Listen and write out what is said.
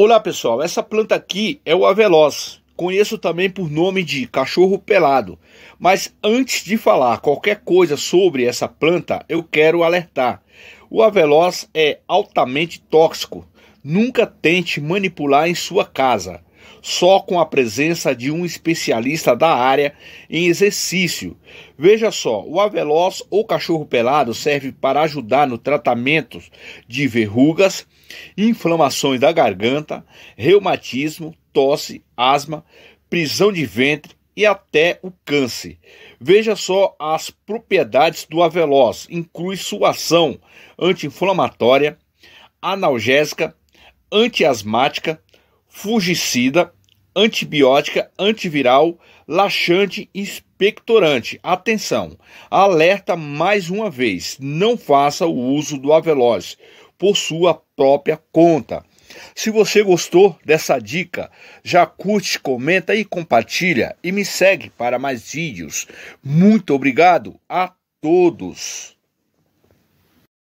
Olá pessoal, essa planta aqui é o aveloz. Conheço também por nome de cachorro pelado. Mas antes de falar qualquer coisa sobre essa planta, eu quero alertar. O aveloz é altamente tóxico. Nunca tente manipular em sua casa só com a presença de um especialista da área em exercício. Veja só, o Aveloz ou cachorro pelado serve para ajudar no tratamento de verrugas, inflamações da garganta, reumatismo, tosse, asma, prisão de ventre e até o câncer. Veja só as propriedades do Aveloz, inclui sua ação anti-inflamatória, analgésica, antiasmática, fungicida, antibiótica, antiviral, laxante e expectorante. Atenção! Alerta mais uma vez: não faça o uso do Aveloz por sua própria conta. Se você gostou dessa dica, já curte, comenta e compartilha e me segue para mais vídeos. Muito obrigado a todos!